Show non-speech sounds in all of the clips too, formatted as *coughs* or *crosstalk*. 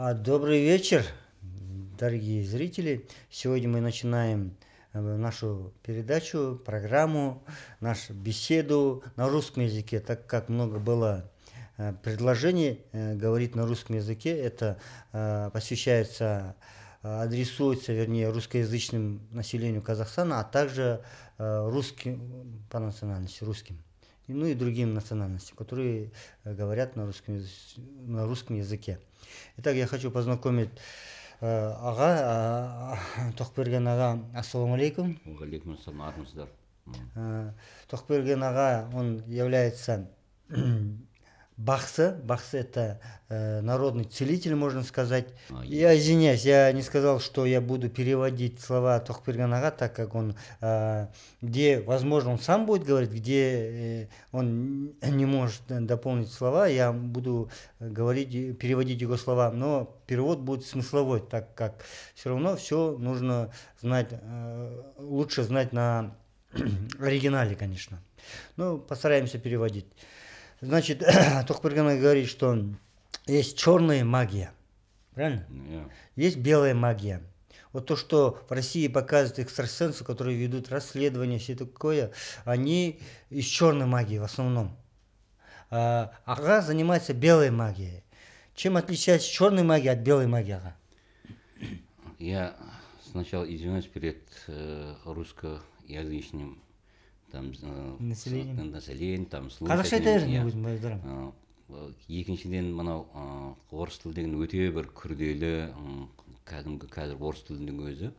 А, добрый вечер, дорогие зрители. Сегодня мы начинаем э, нашу передачу, программу, нашу беседу на русском языке, так как много было э, предложений э, говорить на русском языке. Это посвящается адресуется, вернее, русскоязычным населению Казахстана, а также русским по национальности, русским ну и другим национальностям, которые говорят на русском, на русском языке. итак я хочу познакомить ә, э, аға ә, тоқберген аға ассалаумағалейкум алейкум ассалам армысыздар э, тоқберген аға он является Бахса. Бахса – это э, народный целитель, можно сказать. А, я извиняюсь, я не сказал, что я буду переводить слова Тохпирган так как он, э, где, возможно, он сам будет говорить, где э, он не может дополнить слова, я буду говорить, переводить его слова, но перевод будет смысловой, так как все равно все нужно знать, э, лучше знать на *clears throat* оригинале, конечно. Ну, постараемся переводить. Значит, *clears throat* Тухпергана говорит, что есть черная магия, правильно? Yeah. Есть белая магия. Вот то, что в России показывают экстрасенсы, которые ведут расследования, все такое, они из черной магии в основном. А, а ага занимается белой магией. Чем отличается черная магия от белой магии? Ага? Я сначала извиняюсь перед э, русскоязычным там э, населением население там қазақша айта бер мен өзім байыдырамын екіншіден мынау э, орыс тілі деген өте бір күрделі кәдімгі қазір орыс тілінің өзі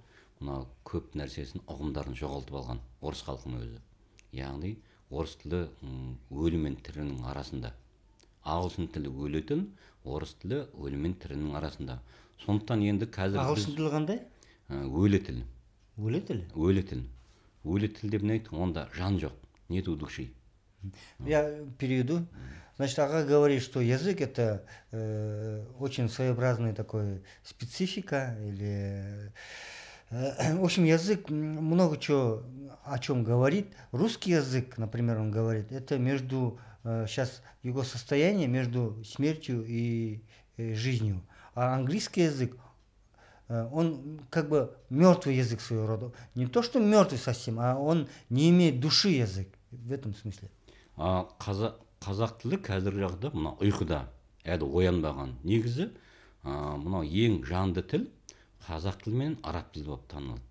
мынау көп нәрсесін ұғымдарын жоғалтып алған орыс халқының өзі яғни орыс тілі өлі мен тірінің арасында ағылшын тілі өлетін орыс тілі өлі мен тірінің арасында сондықтан енді қазір ағылшын тілі қандай э, өлі тіл өлі тіл өлі тіл өлі тіл деп не айттың онда жан жоқ нету души я переведу значит ага говорит что язык это э, очень своеобразный такой специфика или э, в общем, язык много чего о чем говорит. Русский язык, например, он говорит, это между сейчас э, его состояние между смертью и э, жизнью. А английский язык, Э, он как бы мертвый язык своего рода. Не то, что мертвый совсем, а он не имеет души язык в этом смысле. А, қазақ қазақ тілі қазіргі жағдайда мына ұйқыда әлі оянбаған негізі мынау ең жанды тіл қазақ тілі мен араб тілі болып танылады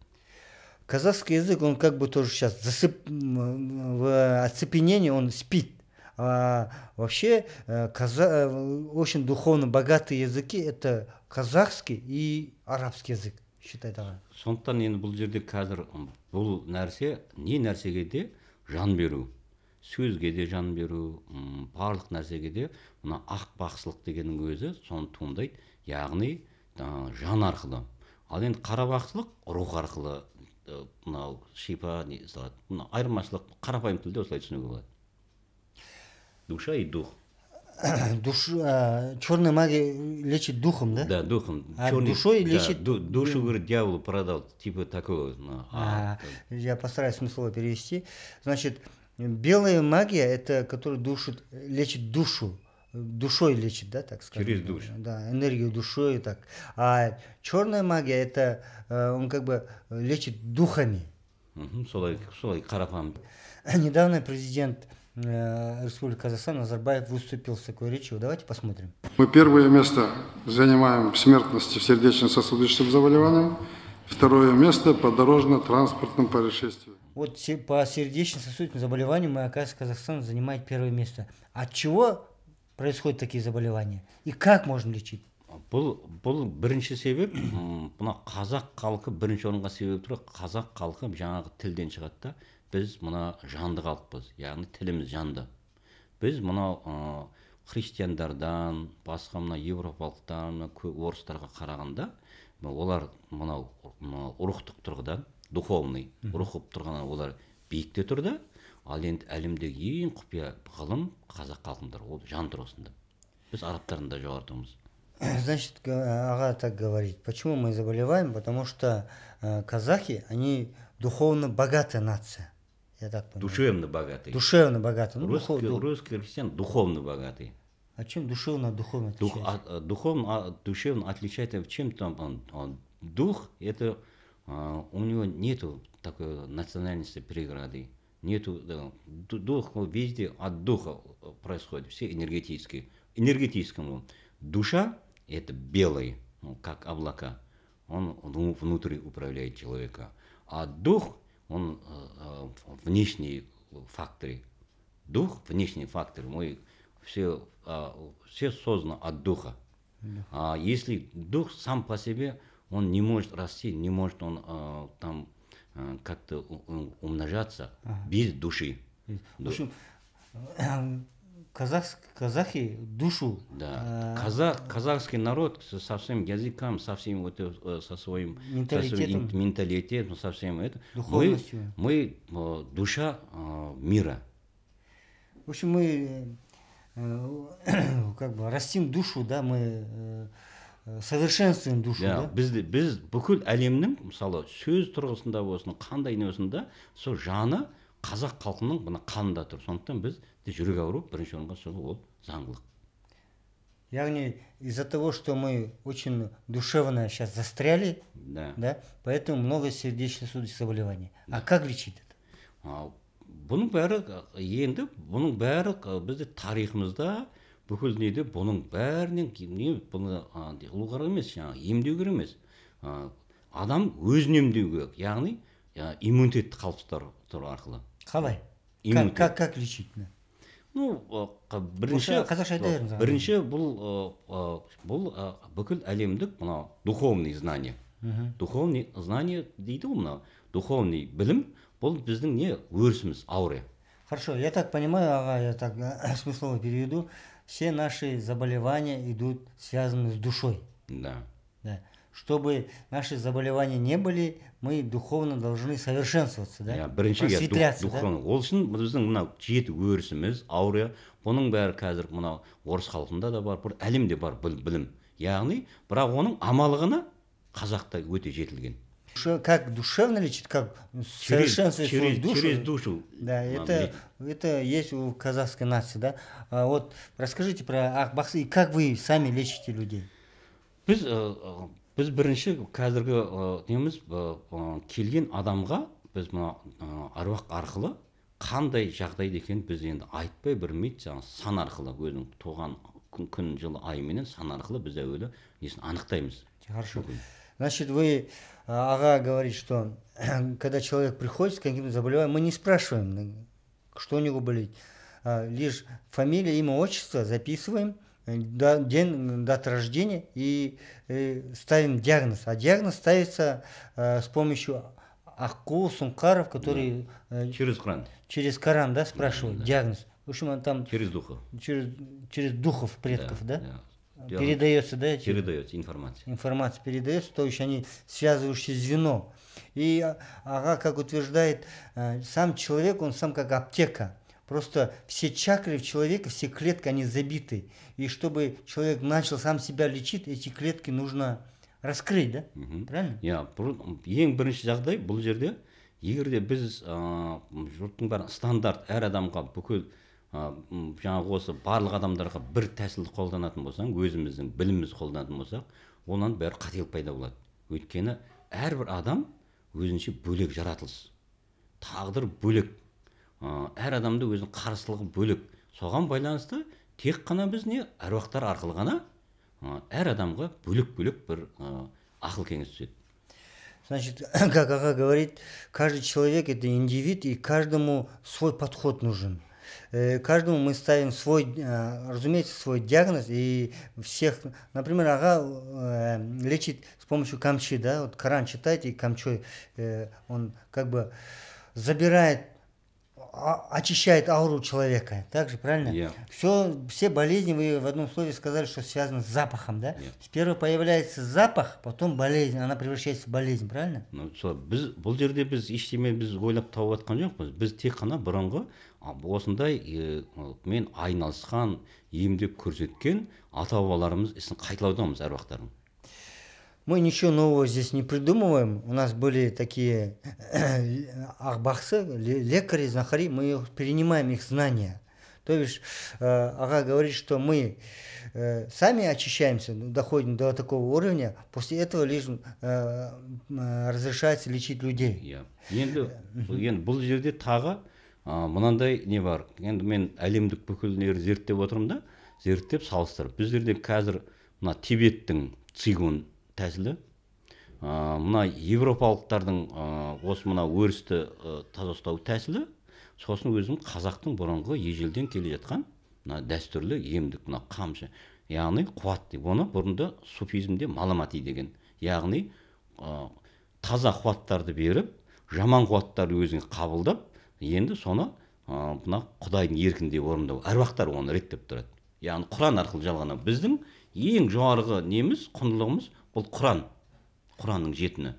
казахский язык он как бы тоже сейчас засып в оцепенении он спит а вообще э, каза, э, очень духовно богатые языки это казахский и арабский язык считайды аға сондықтан енді бұл жерде қазір бұл нәрсе не нәрсеге де жан беру сөзге де жан беру барлық нәрсеге де мына ақ бақсылық дегеннің өзі соны туындайды яғни ә, жан арқылы ал енді қара бақсылық рух арқылы мынау шипа не салады мына айырмашылық қарапайым тілде осылай түсінуге болады душа и дух *clears throat* душу а, черная магия лечит духом, да? Да, духом. А черный, душой лечит. Да. душу, говорит, дьяволу продал, типа такого. Ну, а, а, я постараюсь смыслово перевести. Значит, белая магия это которая душит, лечит душу. Душой лечит, да, так сказать. Через душу. Да, энергию душой и так. А черная магия это э, он как бы лечит духами. Солай, солай, карапан. *clears throat* Недавно президент Э, Республики Казахстан Назарбаев выступил с такой речью. Давайте посмотрим. Мы первое место занимаем в смертности в сердечно-сосудистых заболеваниях, второе место по дорожно-транспортным происшествиям. Вот по сердечно-сосудистым заболеваниям мы, оказывается, Казахстан занимает первое место. От чего происходят такие заболевания? И как можно лечить? бұл бұл бірінші себеп мына қазақ халқы бірінші орынға себеп тұр қазақ халқы жаңағы тілден шығады да біз мына жанды халықпыз яғни тіліміз жанды біз мынау христиандардан басқа мына европалықтар орыстарға қарағанда олар мынау рухтық тұрғыда духовный рухып тұрған, олар биікте тұр да ал енді әлемдегі ең құпия ғылым қазақ халқында ол жан тұрғысында біз арабтардан да жоғары тұрмыз Значит, аға так говорит. Почему мы заболеваем? Потому что э, казахи, они духовно богатая нация. я так понимаю. Душевно богатый. Душевно богатый. Ну, русский, духов, русский христиан духовно богатый. А чем душевно от духовно отличается? Дух, а, э, духовно, а, душевно отличается в чем там он, он дух, это а, у него нету такой национальности преграды. Нету, да, дух везде от духа происходит, все энергетические. Энергетическому. Душа – это белый, ну, как облака. Он внутри управляет человека. А дух – он э, э, внешний фактор. Дух, внешний фактор, мы все, а, все создано от духа. А если дух сам по себе, он не может расти, не может он э, там как-то умножаться ага. без души. В общем, казах, казахи душу. Да. Э, казах, казахский народ со всем языком, со всем вот, э, э, со своим менталитетом, со своим менталитетом со всем это. Духовностью. Мы, мы душа мира. В общем, мы *coughs* как бы растим душу, да, мы совершенствуем душу да, да? біз бүкіл әлемнің мысалы сөз тұрғысында болсын қандай не болсын да сол жаны қазақ халқының мына қанында тұр сондықтан біз жүрек ауруы бірінші орынға шығу ол заңдылық яғни из-за того что мы очень душевно сейчас застряли да, да поэтому много сердечно-сосудистых заболеваний а как лечить это бұның бәрі енді бұның бәрі бізде тарихымызда бүкіл неде бұның бәрінен не бұны ұлу қара емес жаңағы емдеу керек емес адам өзін емдеу керек яғни иммунитетті қалыптастыру Тұр арқылы қалай как, как лечить ну э, бірінші қазақша айта беріңіз бірінші бұл э, э, бұл бүкіл әлемдік мынау духовный знание духовный знание дейді ғой мынау духовный білім бұл біздің не өрісіміз ауре хорошо я так понимаю аға я так *coughs* смыслово переведу все наши заболевания идут связаны с душой да да чтобы наши заболевания не были мы духовно должны совершенствоваться да иә бірінші духовно ол үшін біздің мынау жеті өрісіміз аурия бұның бәрі қазір мынау орыс халқында да бар әлемде бар білім яғни бірақ оның амалы ғана қазақта өте жетілген как душевно лечит, как совершенствует свою душу. Через душу. Да, это, это есть у казахской нации, да. А вот расскажите про Ахбахсы и как вы сами лечите людей. біз э, э, біз бірінші қазіргі неміз келген адамға біз мына аруақ арқылы қандай жағдайда екенін біз енді айтпай білмейді жаңағы сан арқылы өзінің туған күн, күн жыл айменен сан арқылы біз әуелі несін анықтаймыз хорошо значит вы аға говорит что *clears throat* когда человек приходит с каким-то заболеванием мы не спрашиваем что у него болит лишь фамилия имя отчество записываем день дата рождения и э, ставим диагноз. А диагноз ставится э, с помощью Акул, Сункаров, которые... Да. Э, через Коран. Через Коран, да, спрашивают да, да. диагноз. В общем, он там... Через духов. Через, через духов предков, да? да? да. Передается, да? Передается информация. Информация передается, то есть они связывающие звено. И ага, а как утверждает, сам человек, он сам как аптека. Просто все чакры в человека, все клетки, они забиты. И чтобы человек начал сам себя лечить, эти клетки нужно раскрыть, да? Правильно? ең бірінші жағдай бұл жерде егерде біз ә, жұрттың бәрі стандарт әр адамға бүкіл ә, жаңағы осы барлық адамдарға бір тәсілді қолданатын болсаң өзіміздің білімімізді қолданатын болсақ онан бәрі қателік пайда болады өйткені әрбір адам өзінше бөлек жаратылыс тағдыр бөлек Ә, әр адамды өзінің қарсылығы бөлек соған байланысты тек қана біз не әруақтар арқылы ғана ә, әр адамға бөлек бөлек бір ә, ақыл кеңес түседі Значит, *coughs* как аға говорит, каждый человек это индивид, и каждому свой подход нужен. Э, каждому мы ставим свой, э, разумеется, свой диагноз, и всех, например, ага э, лечит с помощью камчи, да, вот Коран читайте, и камчой он как бы забирает очищает ауру человека, так же, правильно? Yeah. Все, все болезни, вы в одном слове сказали, что связано с запахом, да? Yeah. Сперва появляется запах, потом болезнь, она превращается в болезнь, правильно? Ну, что, біз бұл жерде біз ештеме біз ойлап тауып жатқан жоқпыз біз тек қана бұрынғы осындай мен айналысқан емдеп көрсеткен ата бабаларымыз ісін қайталаудамыз әруақтардың мы ничего нового здесь не придумываем. У нас были такие э, ахбахсы, лекари, знахари, мы перенимаем их знания. То есть э, Ага говорит, что мы э, сами очищаемся, доходим до такого уровня, после этого лишь э, разрешается лечить людей. Иә. Енді, э, енді бұл жерде тағы мынандай не бар. Енді мен әлемдік бүкіл зерттеп отырмын да, зерттеп салыстырып. Біздерде қазір мына Тибеттің цигун тәсілі ә, мына европалықтардың ә, осы мына өрісті ә, таза ұстау тәсілі сосын өзің қазақтың бұрынғы ежелден келе жатқан мына дәстүрлі емдік мына қамшы яғни қуат деп оны бұрында суфизмде маламати деген яғни ә, таза қуаттарды беріп жаман қуаттарды өзің қабылдап енді соны ә, мына құдайдың еркінде орындау әруақтар оны реттеп тұрады яғни құран арқылы жалғана біздің ең жоғарғы неміз құндылығымыз бұл құран құранның жетіні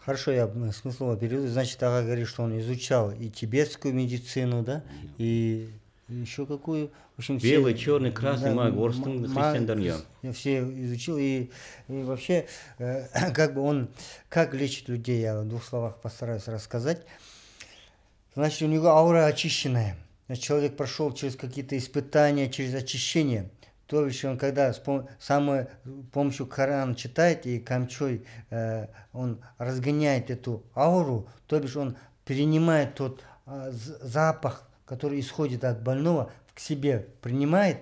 Хорошо, я э, смысл переведу. Значит, ага говорит, что он изучал и тибетскую медицину, да, и еще какую. В общем, все, Белый, черный, красный да, маг, орстын, христиан Дарья. Все изучил, и, и вообще, э, *coughs* как бы он, как лечит людей, я в двух словах постараюсь рассказать. Значит, у него аура очищенная. Человек прошел через какие-то испытания, через очищение то еще он когда с пом- самой, помощью Корана читает и камчой э, он разгоняет эту ауру, то бишь он принимает тот э, запах, который исходит от больного, к себе принимает,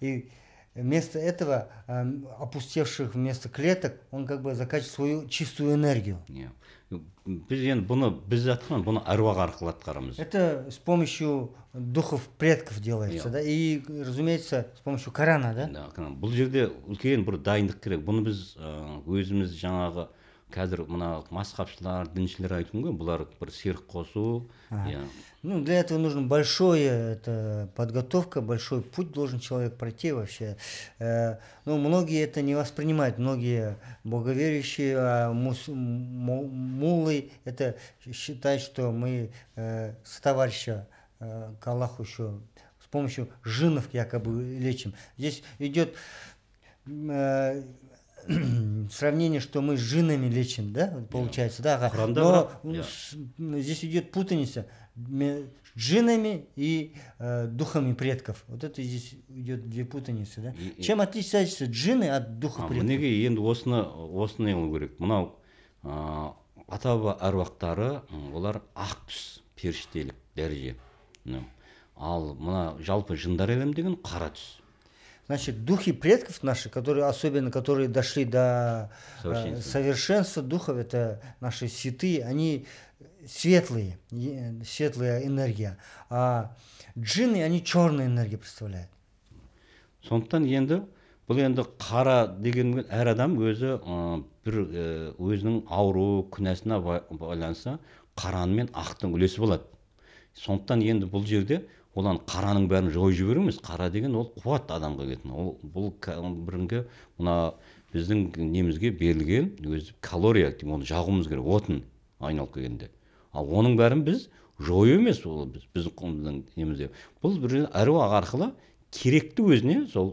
и вместо этого э, опустевших вместо клеток он как бы закачивает свою чистую энергию. Yeah. біз енді бұны біз атқан бұны аруақ арқылы атқарамыз это с помощью духов предков делается иә. да и разумеется с помощью корана да бұл жерде үлкен бір дайындық керек бұны біз өзіміз жаңағы қазір мына мазхабшылар діншілер айтып ғой бұлар бір серік қосу ага. ну для этого нужно большое это подготовка большой путь должен человек пройти вообще э, но ну, многие это не воспринимают многие боговерующие а мус, муллы это считают что мы э, с товарища э, к Аллаху еще с помощью жинов якобы лечим здесь идет э, *clears throat* сравнение, что мы жинами лечим, да, получается, да, ага. но здесь идет путаница джинами и э, духами предков. Вот это здесь идет две путаницы, да. И, Чем отличаются джины от духа а, предков? Неге енді осыны осыны ұғыну керек. Мынау ә, ата баба әруақтары олар ақ түс періштелік дәреже. ал мына жалпы жындар әлемі деген қара түс Значит, духи предков наши, которые особенно, которые дошли до э, совершенства, э, совершенства духов, это наши святые, они светлые, светлая энергия. А джинны, они черная энергия представляют. сондықтан енді бұл енді қара деген әр адам өзі бір өзінің ауру күнәсіне байланысты қараның мен ақтың үлесі болады сондықтан енді бұл жерде ол қараның бәрін жойып жіберу емес қара деген ол қуат адамға келетін ол бұл біріңгі мына біздің немізге берілген өзі калория оны жағуымыз керек отын айналып келгенде ал оның бәрін біз жою емес ол біз, біздің немізде бұл бір әруақ арқылы керекті өзіне сол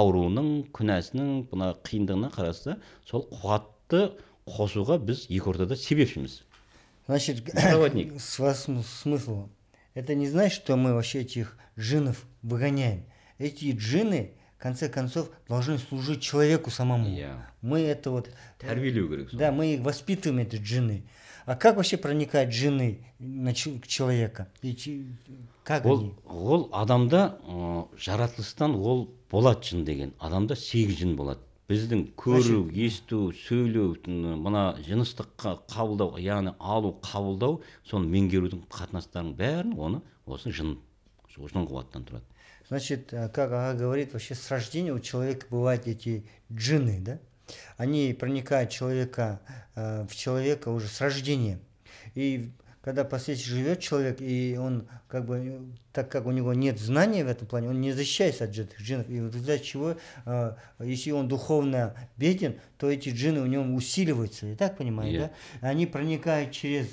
ауруының күнәсінің мына қиындығына қарасты сол қуатты қосуға біз екі ортада себепшіміз значит *coughs* смысл Это не значит, что мы вообще этих джинов выгоняем. Эти джины, в конце концов, должны служить человеку самому. Yeah. Мы это вот... Э, да, мы их воспитываем, эти джины. А как вообще проникают джины на человека? И как ол, они? ол адамда э, жаратылыстан ол болады жын деген адамда сегіз жын болады біздің көру есту сөйлеу мына жыныстық қабылдау яғни алу қабылдау соны меңгерудің қатынастарының бәрін оны осы жын осының қуаттан тұрады значит э, как аға говорит вообще с рождения у человека бывают эти джины да они проникают человека э, в человека уже с рождения и когда по живет человек, и он как бы, так как у него нет знания в этом плане, он не защищается от джинных джинов. И вот из-за чего, э, если он духовно беден, то эти джины у него усиливаются. Я так понимаю, yeah. да? Они проникают через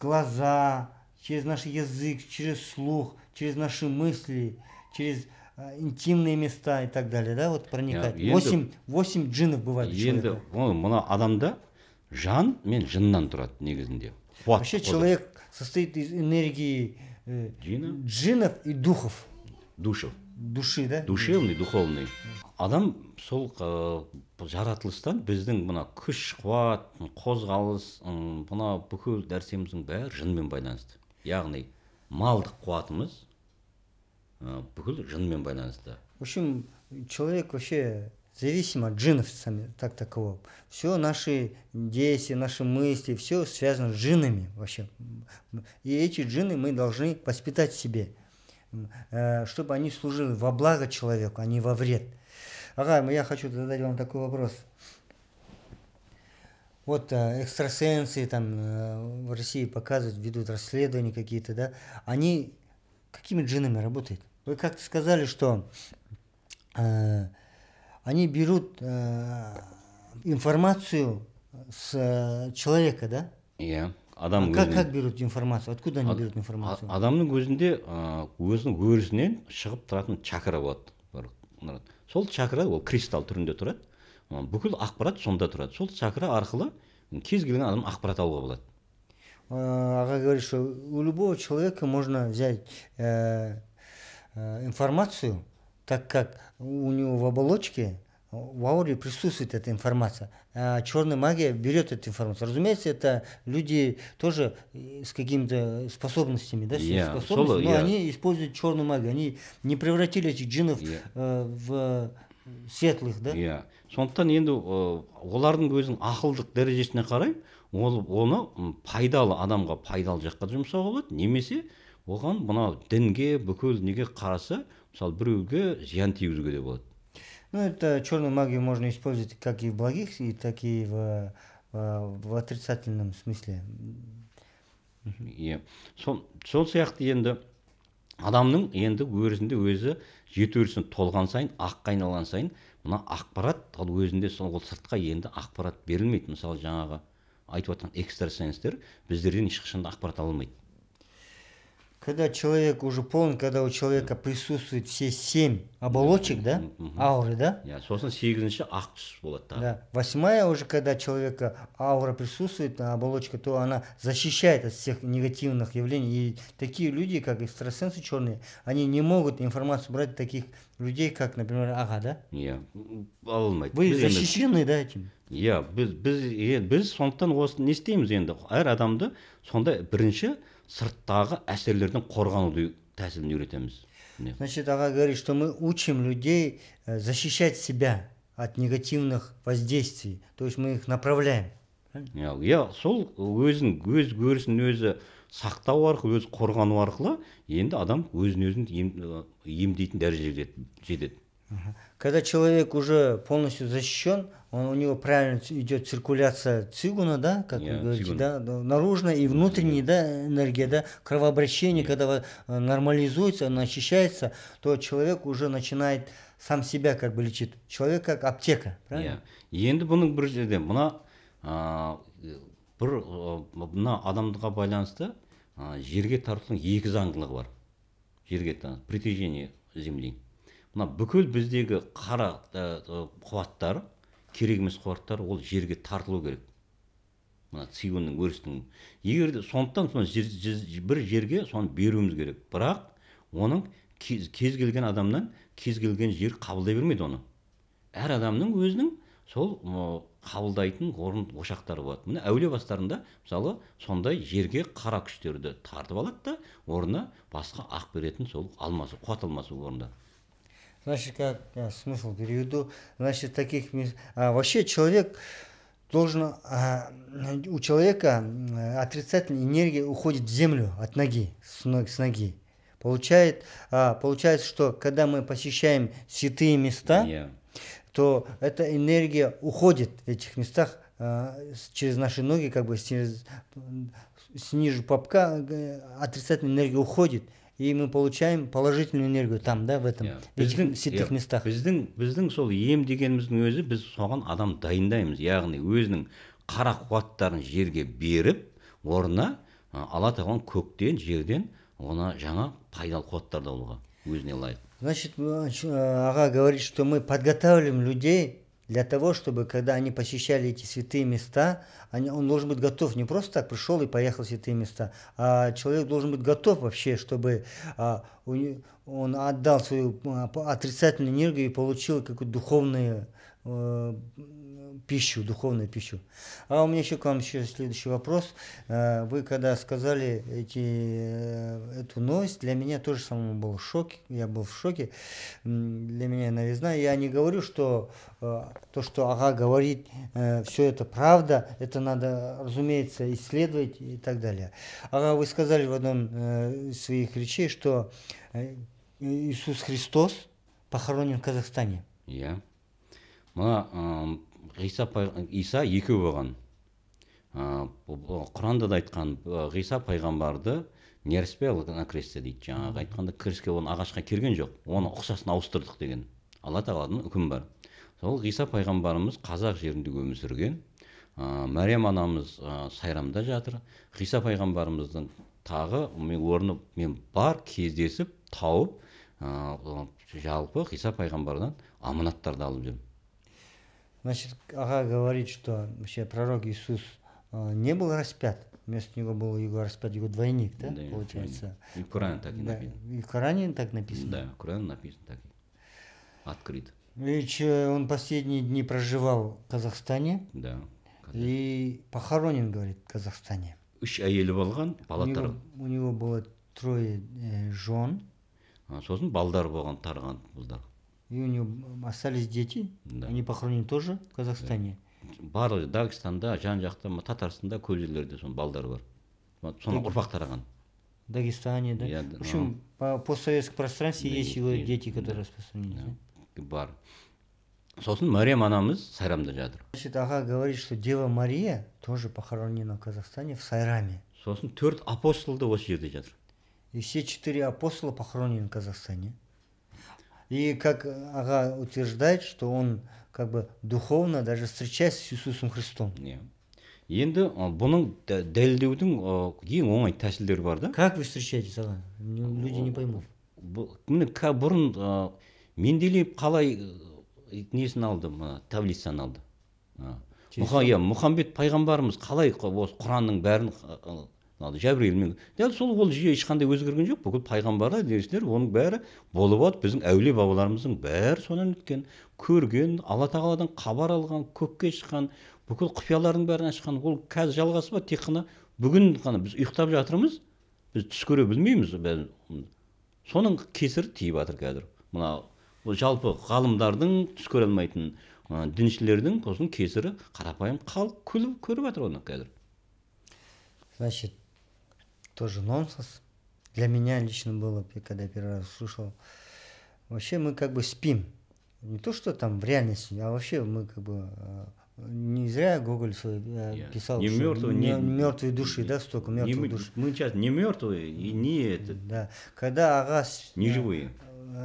глаза, через наш язык, через слух, через наши мысли, через а, интимные места и так далее, да, вот проникает. Восемь, восемь джинов бывает. Енді, ол мына адамда жан мен жыннан тұрады негізінде Хват Вообще человек состоит из энергии э, джинов и духов. Душев. Души, да? Душевный, духовный. Адам сол э, жаратылыстан біздің мына күш қуат қозғалыс мына бүкіл нәрсеміздің бәрі жынмен байланысты яғни малдық қуатымыз бүкіл жынмен байланысты в общем человек вообще зависимо от джинов сами, так таково. Все наши действия, наши мысли, все связано с джинами вообще. И эти джины мы должны воспитать себе, э, чтобы они служили во благо человеку, а не во вред. Ага, я хочу задать вам такой вопрос. Вот э, экстрасенсы там э, в России показывают, ведут расследования какие-то, да, они какими джинами работают? Вы как-то сказали, что э, они берут э, информацию с э, человека, да? Иә. Yeah. Адам как, как берут информацию? Откуда они берут информацию? Адамның өзінде өзінің өрісінен шығып тұратын чакра болады. Сол чакра ол кристалл түрінде тұрады. Бүкіл ақпарат сонда тұрады. Сол чакра арқылы кез келген адам ақпарат алуға болады. Э, аға говорит, что у любого человека можно взять э, э информацию, так как у него в оболочке, в ауре присутствует эта информация. А черная магия берет эту информацию. Разумеется, это люди тоже э, с какими-то способностями, да, yeah. способностями, но yeah. они используют черную магию. Они не превратили этих джинов yeah. э, в э, светлых, да? Иә. Сондықтан енді э, олардың өзінің ақылдық дәрежесіне қарай ол оны пайдалы адамға пайдалы жаққа жұмсауға болады немесе оған мына дінге бүкіл неге қараса мысалы біреуге зиян тигізуге де болады ну это черную магию можно использовать как и в благих и так и в, в, отрицательном смысле иә сол сол сияқты енді адамның енді өзінде өзі жеті өрісін толған сайын аққа айналған сайын мына ақпарат ол өзінде сол ол сыртқа енді ақпарат берілмейді мысалы жаңағы айтып жатқан экстрасенстер біздерден ешқашан да ақпарат ала алмайды когда человек уже полон, когда у человека присутствует все семь оболочек, да, ауры, да? сосын сегізінші ақ түс болады Да. Восьмая уже, когда человека аура присутствует на оболочке, то она защищает от всех негативных явлений. И такие люди, как экстрасенсы черные, они не могут информацию брать таких людей, как, например, ага, да? Иә, ала алмайды. Вы защищены, да, этим? Иә, біз, біз, біз сондықтан осы не істейміз енді? Әр адамды сондай бірінші сырттағы әсерлерден қорғануды тәсілін үйретеміз значит аға говорит что мы учим людей э, защищать себя от негативных воздействий то есть мы их направляем иә сол өзін өз өрісін өзі сақтау арқылы өзі қорғану арқылы енді адам өзін өзін емдейтін дәрежеге жетеді Когда человек уже полностью защищен, он, у него правильно идет циркуляция цигуна, да, как yeah, вы говорите, цигун. да, наружная и внутренняя yeah. да, энергия, да, кровообращение, yeah. когда нормализуется, он очищается, то человек уже начинает сам себя как бы лечит. Человек как аптека, правильно? Yeah. енді бұның бір жерде мына бір мына байланысты жерге тартудың екі заңдылығы бар. Жерге притяжение земли мына бүкіл біздегі қара э, э, қуаттар керек емес қуаттар ол жерге тартылу керек мына цигунның өрістің егер де сондықтан бір жерге соны беруіміз керек бірақ оның кез, келген адамнан кез келген жер қабылдай бермейді оны әр адамның өзінің сол қабылдайтын орын ошақтары болады міне әулие бастарында мысалы сондай жерге қара күштерді тартып алады да орнына басқа ақ беретін сол алмасу қуат алмасу орнында Значит, как я э, смысл переведу, значит, таких мест... А, вообще человек должен... А, у человека э, отрицательная энергия уходит в землю от ноги, с, ног, с ноги. Получает, а, получается, что когда мы посещаем святые места, yeah. то эта энергия уходит в этих местах а, через наши ноги, как бы через, снизу попка отрицательная энергия уходит. и мы получаем положительную энергию там да в этом yeah. біздің местах біздің біздің сол ем дегеніміздің өзі біз соған адам дайындаймыз яғни өзінің қара қуаттарын жерге беріп орнына алла тағалан көктен жерден оны жаңа пайдалы қуаттарды алуға өзіне лайық значит аға говорит что мы подготавливаем людей для того, чтобы когда они посещали эти святые места, они, он должен быть готов. Не просто так пришел и поехал в святые места, а человек должен быть готов вообще, чтобы а, у, он отдал свою а, отрицательную энергию и получил какую-то духовную э, пищу, духовную пищу. А у меня еще к вам еще следующий вопрос. Э, вы когда сказали эти, э, эту новость, для меня тоже самому был шок. Я был в шоке. Для меня новизна. Я не говорю, что э, то, что Ага говорит, все это правда. Это надо, разумеется, исследовать и так далее. Ага, вы сказали в одном из своих речей, что Иисус Христос похоронен в Казахстане. Я. Yeah. ғиса иса екеу болған құранда да айтқан ғиса пайғамбарды не распял на кресте дейді жаңағы айтқанда креске оны ағашқа керген жоқ оны ұқсасын ауыстырдық деген алла тағаланың үкімі бар сол ғиса пайғамбарымыз қазақ жерінде өмір сүрген ә, мәриям анамыз сайрамда жатыр ғиса пайғамбарымыздың тағы мен орны мен бар кездесіп тауып ә, жалпы ғиса пайғамбардан аманаттарды алып жүрмін Значит, Ага говорит, что вообще пророк Иисус а, не был распят, вместо него был его распят его двойник, да, да получается? И в Коране так и да. написано. И в Коране так написано? Да, в Коране написано так. И че э, он последние дни проживал в Казахстане. Да. И похоронен, говорит, в Казахстане. Үш әйелі болған бала У него было трое э, жен. А сосын балдар болған тарған қыздар. и у него остались дети да. они похоронены тоже в казахстане Барлы, дагестанда жан жақта татарстанда көп жерлерде соның балдары бар соны ұрпақ тараған дагестане да в общем по постсоветском пространстве есть его дети которые распространены да, бар сосын мәриям анамыз сайрамда жатыр значит аға говорит что дева мария тоже похоронена в казахстане в сайраме сосын төрт апостол да осы жерде жатыр и все четыре апостола похоронены в казахстане И как ага утверждает, что он как бы духовно даже встречается с Иисусом Христом. Yeah. енді бұның дәлелдеудің ең оңай тәсілдері бар да как вы встречаетесь аға люди не поймут міне бұрын менделеев қалай э, несін алды мына таблицаны алды иә мұхаммед пайғамбарымыз қалай осы құранның бәрін мынандай жәбірейілмен дәл сол ол жүйе ешқандай өзгерген жоқ бүкіл пайғамбарлар елшілер оның бәрі болып алып біздің әулие бабаларымыздың бәрі содан өткен көрген алла тағаладан хабар алған көкке шыққан бүкіл құпиялардың бәрін ашқан ол қазір жалғасы бар тек қана бүгін ғана біз ұйықтап жатырмыз біз түс көре білмейміз соның кесірі тиіп жатыр қазір мына жалпы ғалымдардың түс көре алмайтын діншілердің сосын кесірі қарапайым халық көріп жатыр оны қазір значит тоже нонсенс. Для меня лично было, когда я первый раз слушал. Вообще мы как бы спим. Не то, что там в реальности, а вообще мы как бы э, не зря Гоголь свой э, писал, не что мертвые, не, мертвые души, не, да, столько мертвых не, душ. Мы сейчас не мертвые и не это. Да. Когда Ага э, не живые.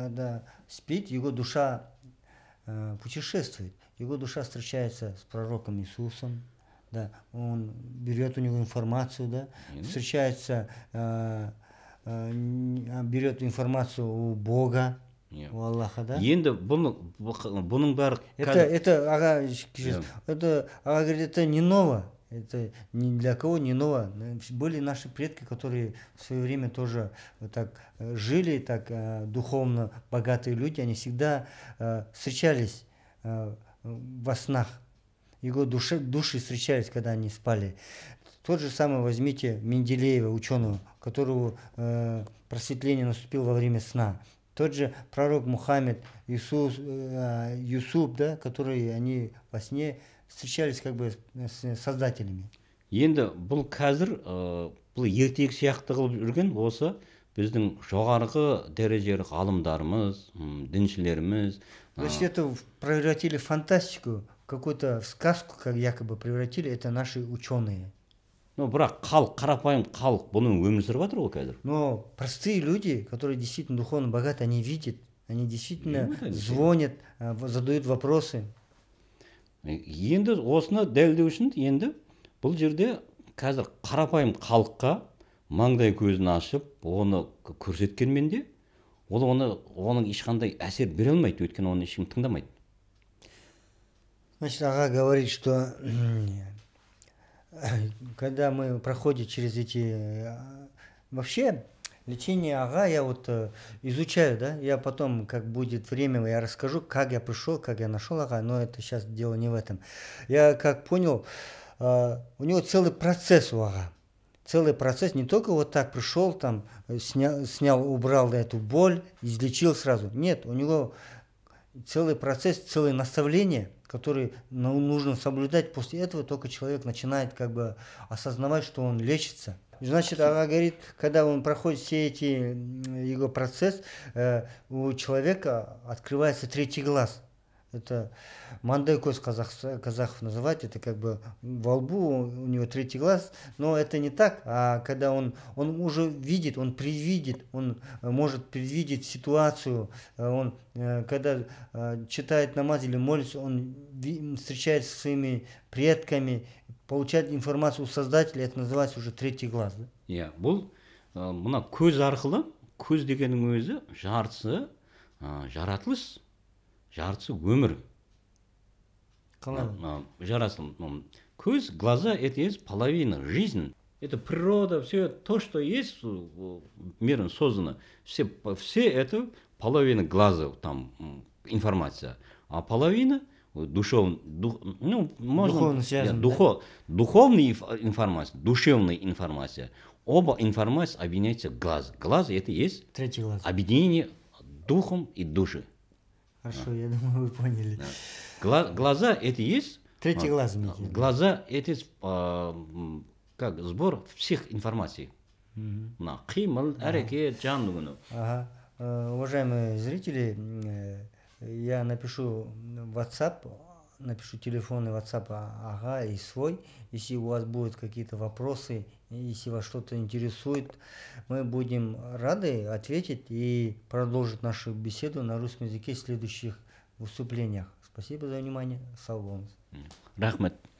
Да, спит, его душа э, путешествует. Его душа встречается с пророком Иисусом, да, он берет у него информацию, да, mm встречается, э, э, а, берет информацию у Бога, yeah. у Аллаха, да. енді бұны, бұның бәрі это это аға yeah. это аға говорит это не ново это ни для кого не ново. Были наши предки, которые в свое время тоже так э, жили, так э, духовно богатые люди, они всегда э, встречались во снах. его души, души встречались, когда они спали. Тот же самый возьмите Менделеева, ученого, которого э, просветление наступило во время сна. Тот же пророк Мухаммед, Иисус, э, Юсуп, да, которые они во сне встречались как бы с создателями. енді бұл қазір ә, бұл ертегі сияқты қылып жүрген осы біздің жоғарғы дәрежелі ғалымдарымыз діншілеріміз значит это превратили в фантастику какую-то сказку как якобы превратили это наши ученые Ну бірақ халық қарапайым халық бұны өмір сүріп жатыр ғой қазір но простые люди которые действительно духовно богаты они видят они действительно звонят э, задают вопросы э, енді осыны дәлелдеу үшін енді бұл жерде қазір қарапайым халыққа маңдай көзін ашып оны көрсеткенмен де ол оны оның ешқандай әсер бере алмайды өйткені оны ешкім тыңдамайды Значит, ага говорит, что когда мы проходим через эти... Э, вообще, лечение ага я вот э, изучаю, да, я потом, как будет время, я расскажу, как я пришел, как я нашел ага, но это сейчас дело не в этом. Я как понял, э, у него целый процесс у ага целый процесс, не только вот так пришел, там, снял, снял, убрал эту боль, излечил сразу. Нет, у него целый процесс, целое наставление – который ну, нужно соблюдать. После этого только человек начинает как бы осознавать, что он лечится. Значит, она говорит, когда он проходит все эти его процесс, э, у человека открывается третий глаз – Это мандай казах, казахов называть, это как бы во лбу, у него третий глаз, но это не так, а когда он, он уже видит, он предвидит, он э, может предвидеть ситуацию, э, он э, когда читает намаз или молится, он встречается со своими предками, получает информацию у создателя, это называется уже третий глаз. Да? Я иә, бұл мына көз арқылы көз дегеннің өзі жартысы жаратылыс жартысы өмір жарасыл көз глаза это есть половина жизни. это природа все то что есть миром создано все все это половина глаза там информация а половина душевный, дух, ну, можно, духовный связан, да, духов, да? информация, душевная информация. Оба информация объединяется глаз. Глаз это есть Третий глаз. объединение духом и души. Хорошо, а. я думаю, вы поняли. Да. Гла- глаза это есть? Третий а, глаз, Микки. Глаза это а, как сбор всех информаций. На кимал ареке Ага. Ну, ну. Э, уважаемые зрители, э, я напишу WhatsApp напишу телефон и WhatsApp, а, ага, и свой. Если у вас будут какие-то вопросы, если вас что-то интересует, мы будем рады ответить и продолжить нашу беседу на русском языке в следующих выступлениях. Спасибо за внимание. Сау Рахмет.